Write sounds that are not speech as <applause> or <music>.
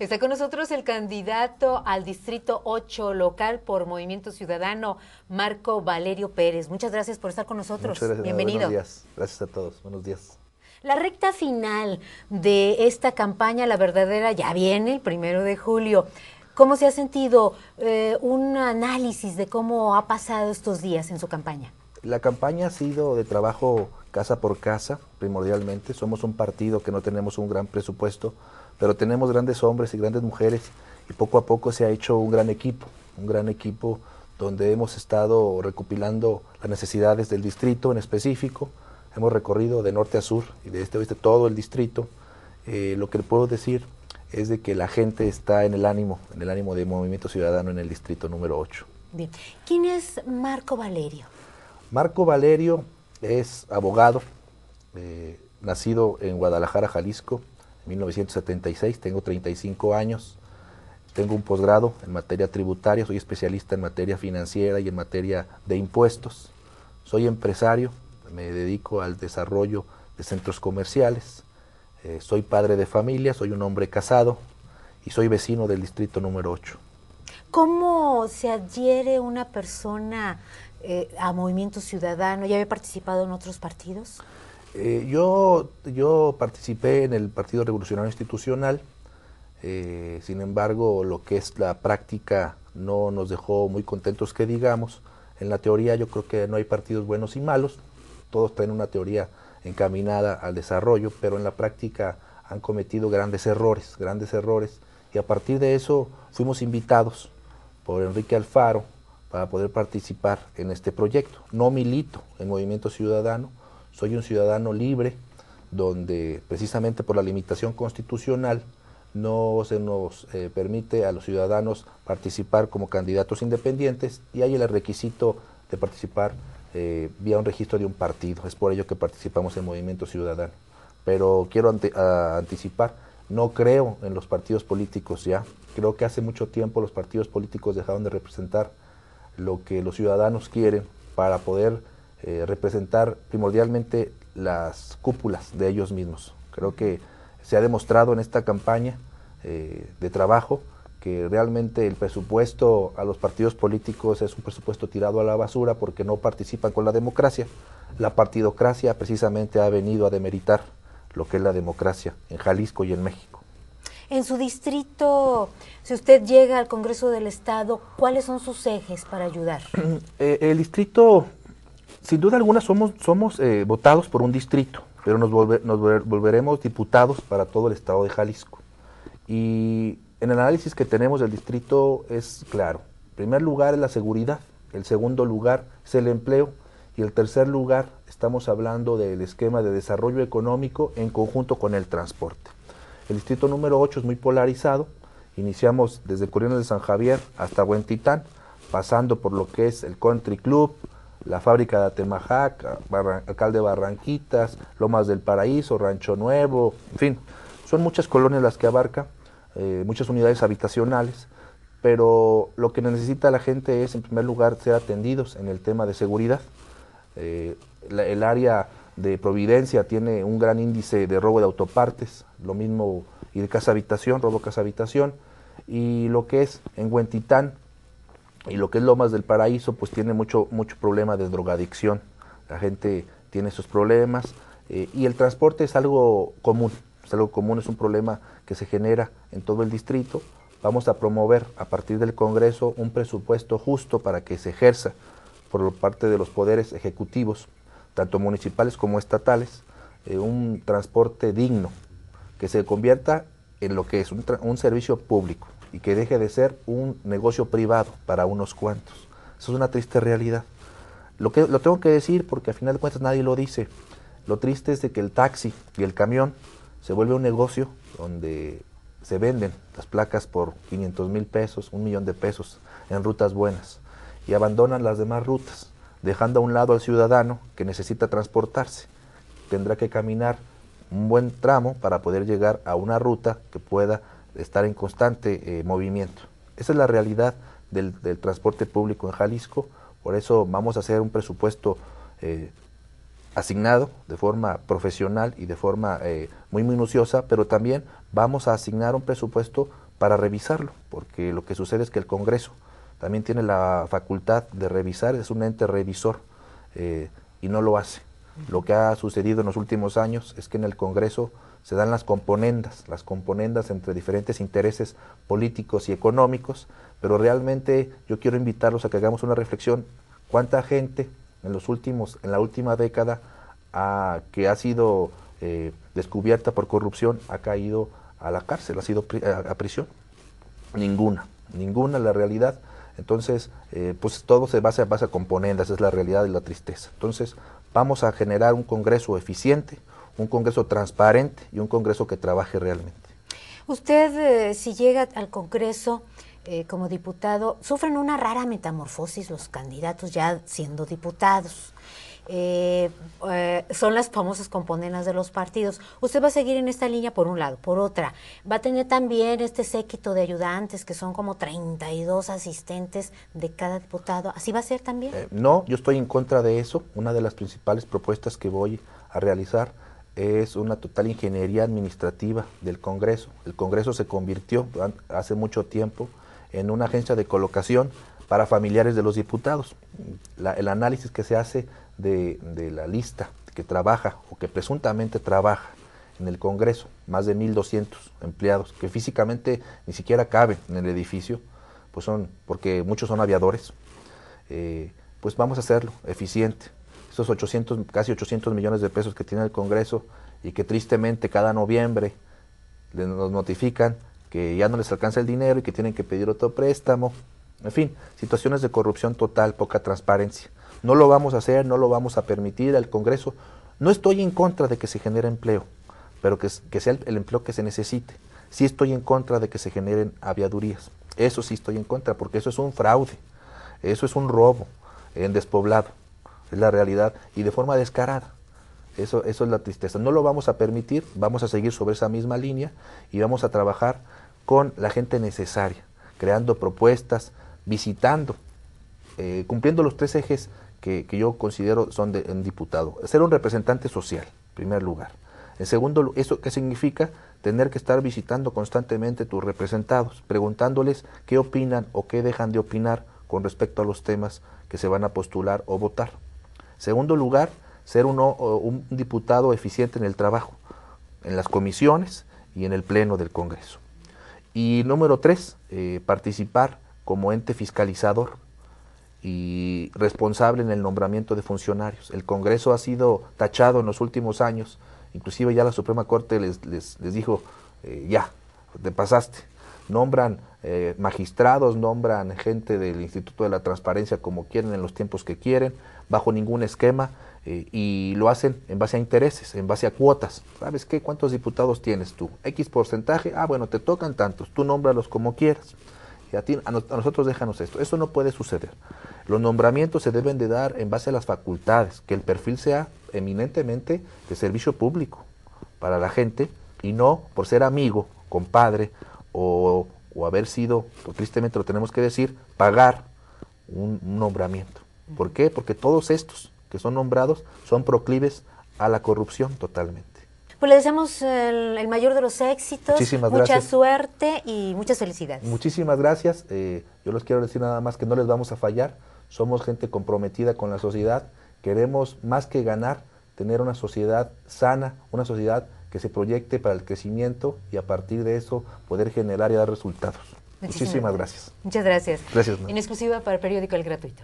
Está con nosotros el candidato al Distrito 8 local por Movimiento Ciudadano, Marco Valerio Pérez. Muchas gracias por estar con nosotros. gracias. Bienvenido. Gracias a todos. Buenos días. La recta final de esta campaña, la verdadera, ya viene el primero de julio. ¿Cómo se ha sentido eh, un análisis de cómo ha pasado estos días en su campaña? La campaña ha sido de trabajo casa por casa, primordialmente. Somos un partido que no tenemos un gran presupuesto, pero tenemos grandes hombres y grandes mujeres y poco a poco se ha hecho un gran equipo, un gran equipo donde hemos estado recopilando las necesidades del distrito en específico, hemos recorrido de norte a sur y de este a oeste todo el distrito. Eh, lo que le puedo decir es de que la gente está en el ánimo, en el ánimo de Movimiento Ciudadano en el distrito número 8. Bien. ¿Quién es Marco Valerio? Marco Valerio es abogado, eh, nacido en Guadalajara, Jalisco, 1976, tengo 35 años, tengo un posgrado en materia tributaria, soy especialista en materia financiera y en materia de impuestos, soy empresario, me dedico al desarrollo de centros comerciales, eh, soy padre de familia, soy un hombre casado y soy vecino del distrito número 8. ¿Cómo se adhiere una persona eh, a Movimiento Ciudadano? ¿Ya había participado en otros partidos? Eh, yo, yo participé en el Partido Revolucionario Institucional, eh, sin embargo, lo que es la práctica no nos dejó muy contentos que digamos. En la teoría yo creo que no hay partidos buenos y malos, todos tienen una teoría encaminada al desarrollo, pero en la práctica han cometido grandes errores, grandes errores, y a partir de eso fuimos invitados por Enrique Alfaro para poder participar en este proyecto. No milito en Movimiento Ciudadano, soy un ciudadano libre, donde precisamente por la limitación constitucional no se nos eh, permite a los ciudadanos participar como candidatos independientes y hay el requisito de participar eh, vía un registro de un partido. Es por ello que participamos en Movimiento Ciudadano. Pero quiero anticipar, no creo en los partidos políticos ya. Creo que hace mucho tiempo los partidos políticos dejaron de representar lo que los ciudadanos quieren para poder eh, representar primordialmente las cúpulas de ellos mismos. Creo que se ha demostrado en esta campaña eh, de trabajo que realmente el presupuesto a los partidos políticos es un presupuesto tirado a la basura porque no participan con la democracia. La partidocracia precisamente ha venido a demeritar lo que es la democracia en Jalisco y en México. En su distrito, si usted llega al Congreso del Estado, ¿cuáles son sus ejes para ayudar? <clears throat> Eh, el distrito sin duda alguna somos, somos eh, votados por un distrito, pero nos, volveremos diputados para todo el estado de Jalisco. Y en el análisis que tenemos del distrito es claro. primer lugar es la seguridad, el segundo lugar es el empleo y el tercer lugar estamos hablando del esquema de desarrollo económico en conjunto con el transporte. El distrito número 8 es muy polarizado. Iniciamos desde Corrientes de San Javier hasta Titán, pasando por lo que es el Country Club, la fábrica de Atemajac, Alcalde Barranquitas, Lomas del Paraíso, Rancho Nuevo, en fin, son muchas colonias las que abarca, eh, muchas unidades habitacionales, pero lo que necesita la gente es, en primer lugar, ser atendidos en el tema de seguridad. Eh, el área de Providencia tiene un gran índice de robo de autopartes, lo mismo y de casa habitación, robo casa habitación, y lo que es en Huentitán, y lo que es Lomas del Paraíso, pues tiene mucho, mucho problema de drogadicción. La gente tiene sus problemas eh, y el transporte es algo común. Es algo común, es un problema que se genera en todo el distrito. Vamos a promover a partir del Congreso un presupuesto justo para que se ejerza por parte de los poderes ejecutivos, tanto municipales como estatales, eh, un transporte digno, que se convierta en lo que es un servicio público, y que deje de ser un negocio privado para unos cuantos. Eso es una triste realidad. Lo, que, lo tengo que decir porque al final de cuentas nadie lo dice. Lo triste es de que el taxi y el camión se vuelve un negocio donde se venden las placas por 500 mil pesos, un millón de pesos en rutas buenas y abandonan las demás rutas, dejando a un lado al ciudadano que necesita transportarse. Tendrá que caminar un buen tramo para poder llegar a una ruta que pueda estar en constante eh, movimiento. Esa es la realidad del, transporte público en Jalisco, por eso vamos a hacer un presupuesto eh, asignado de forma profesional y de forma eh, muy minuciosa, pero también vamos a asignar un presupuesto para revisarlo, porque lo que sucede es que el Congreso también tiene la facultad de revisar, es un ente revisor y no lo hace. Lo que ha sucedido en los últimos años es que en el Congreso se dan las componendas, las componendas entre diferentes intereses políticos y económicos, pero realmente yo quiero invitarlos a que hagamos una reflexión, cuánta gente en los últimos, en la última década que ha sido eh, descubierta por corrupción ha caído a la cárcel, ha sido a, prisión. Ninguna, ninguna la realidad. Entonces, eh, pues todo se basa, en componendas, es la realidad y la tristeza. Entonces, vamos a generar un Congreso eficiente, un Congreso transparente y un Congreso que trabaje realmente. Usted, eh, si llega al Congreso eh, como diputado, sufren una rara metamorfosis los candidatos ya siendo diputados. Eh, son las famosas componentes de los partidos. Usted va a seguir en esta línea por un lado, por otra. Va a tener también este séquito de ayudantes, que son como 32 asistentes de cada diputado. ¿Así va a ser también? no, yo estoy en contra de eso. Una de las principales propuestas que voy a realizar es una total ingeniería administrativa del Congreso. El Congreso se convirtió hace mucho tiempo en una agencia de colocación para familiares de los diputados. el análisis que se hace de, la lista que trabaja o que presuntamente trabaja en el Congreso, más de 1.200 empleados que físicamente ni siquiera caben en el edificio, pues son porque muchos son aviadores, eh, pues vamos a hacerlo eficiente, esos 800, casi 800 millones de pesos que tiene el Congreso y que tristemente cada noviembre nos notifican que ya no les alcanza el dinero y que tienen que pedir otro préstamo. En fin, situaciones de corrupción total, poca transparencia. No lo vamos a hacer, no lo vamos a permitir al Congreso. No estoy en contra de que se genere empleo, pero que, sea el, el, empleo que se necesite. Sí estoy en contra de que se generen aviadurías. Eso sí estoy en contra, porque eso es un fraude, eso es un robo en despoblado es la realidad, y de forma descarada. Eso, eso es la tristeza. No lo vamos a permitir, vamos a seguir sobre esa misma línea y vamos a trabajar con la gente necesaria, creando propuestas, visitando, eh, cumpliendo los tres ejes que, que yo considero son de un diputado. Ser un representante social, en primer lugar. En segundo, ¿eso qué significa? Tener que estar visitando constantemente tus representados, preguntándoles qué opinan o qué dejan de opinar con respecto a los temas que se van a postular o votar. Segundo lugar, ser un diputado eficiente en el trabajo, en las comisiones y en el Pleno del Congreso. Y número tres, eh, participar como ente fiscalizador y responsable en el nombramiento de funcionarios. El Congreso ha sido tachado en los últimos años, inclusive ya la Suprema Corte les, dijo, eh, ya, te pasaste, nombran eh, magistrados, nombran gente del Instituto de la Transparencia como quieren, en los tiempos que quieren, bajo ningún esquema, eh, y lo hacen en base a intereses, en base a cuotas. ¿Sabes qué? ¿Cuántos diputados tienes tú? X porcentaje, ah, bueno, te tocan tantos, tú nómbralos como quieras. Y a, a nosotros déjanos esto, eso no puede suceder. Los nombramientos se deben de dar en base a las facultades, que el perfil sea eminentemente de servicio público para la gente y no por ser amigo, compadre, o, haber sido, pues, tristemente lo tenemos que decir, pagar un, nombramiento. ¿Por qué? Porque todos estos que son nombrados son proclives a la corrupción totalmente. Pues le deseamos el, mayor de los éxitos, mucha suerte y muchas felicidades. Muchísimas gracias. Eh, yo les quiero decir nada más que no les vamos a fallar. Somos gente comprometida con la sociedad. Queremos más que ganar, tener una sociedad sana, una sociedad que se proyecte para el crecimiento y a partir de eso poder generar y dar resultados. Muchísimas, gracias. Muchas gracias. Gracias. En exclusiva para el periódico El Gratuito.